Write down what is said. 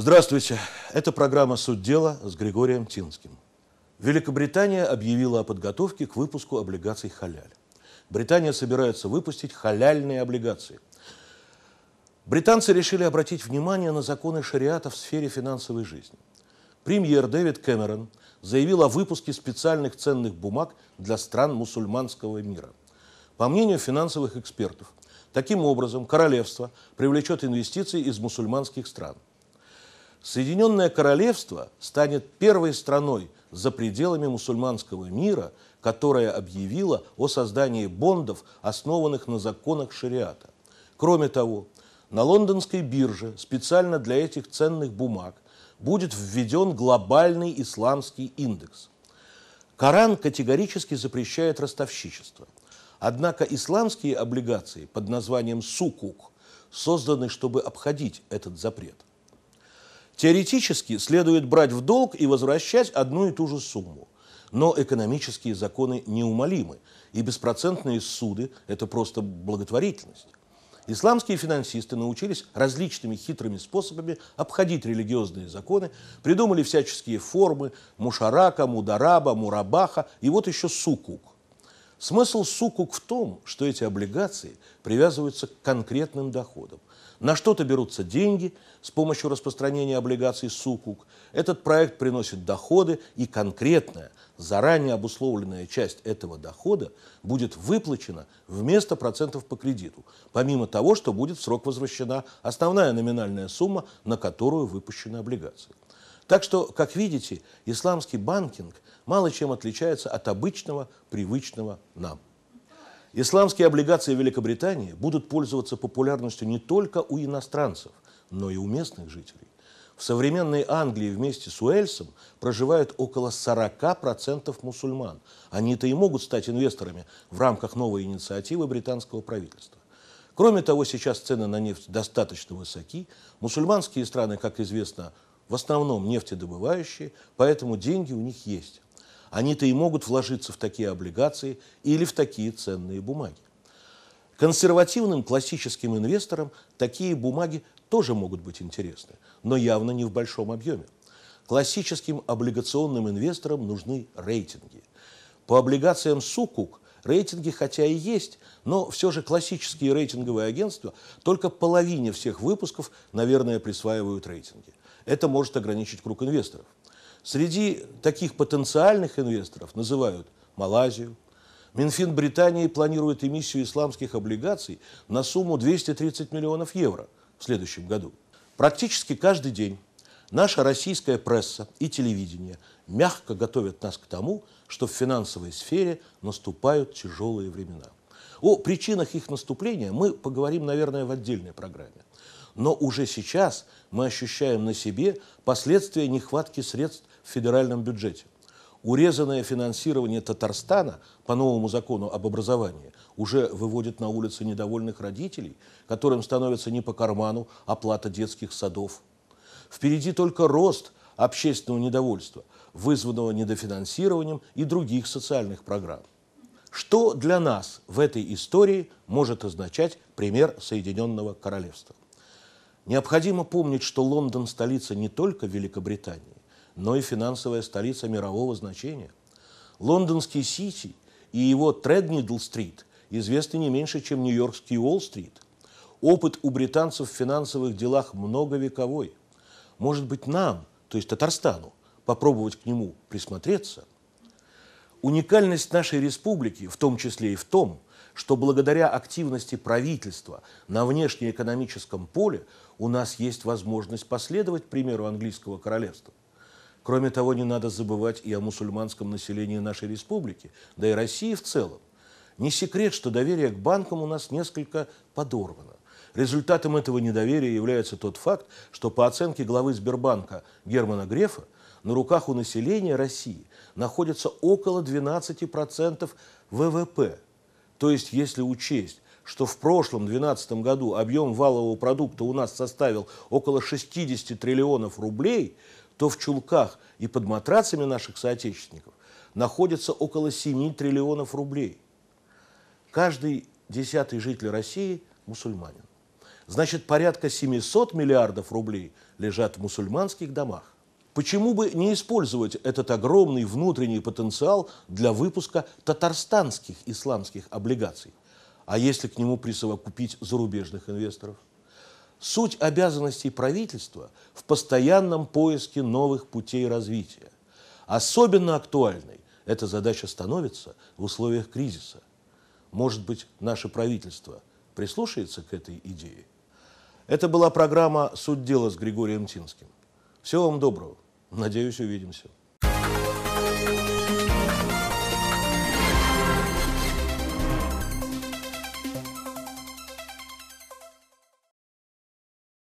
Здравствуйте. Это программа «Суть дела» с Григорием Тинским. Великобритания объявила о подготовке к выпуску облигаций «Халяль». Британия собирается выпустить халяльные облигации. Британцы решили обратить внимание на законы шариата в сфере финансовой жизни. Премьер Дэвид Кэмерон заявил о выпуске специальных ценных бумаг для стран мусульманского мира. По мнению финансовых экспертов, таким образом королевство привлечет инвестиции из мусульманских стран – Соединенное Королевство станет первой страной за пределами мусульманского мира, которая объявила о создании бондов, основанных на законах шариата. Кроме того, на лондонской бирже специально для этих ценных бумаг будет введен глобальный исламский индекс. Коран категорически запрещает ростовщичество. Однако исламские облигации под названием «сукук» созданы, чтобы обходить этот запрет. Теоретически следует брать в долг и возвращать одну и ту же сумму. Но экономические законы неумолимы, и беспроцентные суды – это просто благотворительность. Исламские финансисты научились различными хитрыми способами обходить религиозные законы, придумали всяческие формы – мушарака, мудараба, мурабаха и вот еще сукук – Смысл сукук в том, что эти облигации привязываются к конкретным доходам. На что-то берутся деньги с помощью распространения облигаций сукук. Этот проект приносит доходы, и конкретная, заранее обусловленная часть этого дохода будет выплачена вместо процентов по кредиту, помимо того, что будет в срок возвращена основная номинальная сумма, на которую выпущены облигации. Так что, как видите, исламский банкинг мало чем отличается от обычного, привычного нам. Исламские облигации Великобритании будут пользоваться популярностью не только у иностранцев, но и у местных жителей. В современной Англии вместе с Уэльсом проживают около 40% мусульман. Они-то и могут стать инвесторами в рамках новой инициативы британского правительства. Кроме того, сейчас цены на нефть достаточно высоки. Мусульманские страны, как известно, в основном нефтедобывающие, поэтому деньги у них есть. Они-то и могут вложиться в такие облигации или в такие ценные бумаги. Консервативным классическим инвесторам такие бумаги тоже могут быть интересны, но явно не в большом объеме. Классическим облигационным инвесторам нужны рейтинги. По облигациям Сукук рейтинги хотя и есть, но все же классические рейтинговые агентства только половине всех выпусков, наверное, присваивают рейтинги это может ограничить круг инвесторов. Среди таких потенциальных инвесторов называют Малайзию. Минфин Британии планирует эмиссию исламских облигаций на сумму 230 миллионов евро в следующем году. Практически каждый день наша российская пресса и телевидение мягко готовят нас к тому, что в финансовой сфере наступают тяжелые времена. О причинах их наступления мы поговорим, наверное, в отдельной программе. Но уже сейчас мы ощущаем на себе последствия нехватки средств в федеральном бюджете. Урезанное финансирование Татарстана по новому закону об образовании уже выводит на улицы недовольных родителей, которым становится не по карману оплата детских садов. Впереди только рост общественного недовольства, вызванного недофинансированием и других социальных программ. Что для нас в этой истории может означать пример Соединенного Королевства? Необходимо помнить, что Лондон – столица не только Великобритании, но и финансовая столица мирового значения. Лондонский Сити и его Треднидл-стрит известны не меньше, чем Нью-Йоркский Уолл-стрит. Опыт у британцев в финансовых делах многовековой. Может быть, нам, то есть Татарстану, попробовать к нему присмотреться – Уникальность нашей республики в том числе и в том, что благодаря активности правительства на внешнеэкономическом поле у нас есть возможность последовать примеру английского королевства. Кроме того, не надо забывать и о мусульманском населении нашей республики, да и России в целом. Не секрет, что доверие к банкам у нас несколько подорвано. Результатом этого недоверия является тот факт, что по оценке главы Сбербанка Германа Грефа – на руках у населения России находится около 12% ВВП. То есть, если учесть, что в прошлом 2012 году объем валового продукта у нас составил около 60 триллионов рублей, то в чулках и под матрацами наших соотечественников находится около 7 триллионов рублей. Каждый десятый житель России – мусульманин. Значит, порядка 700 миллиардов рублей лежат в мусульманских домах. Почему бы не использовать этот огромный внутренний потенциал для выпуска татарстанских исламских облигаций? А если к нему присовокупить зарубежных инвесторов? Суть обязанностей правительства в постоянном поиске новых путей развития. Особенно актуальной эта задача становится в условиях кризиса. Может быть, наше правительство прислушается к этой идее? Это была программа «Суть дела» с Григорием Тинским. Всего вам доброго. Надеюсь, увидимся.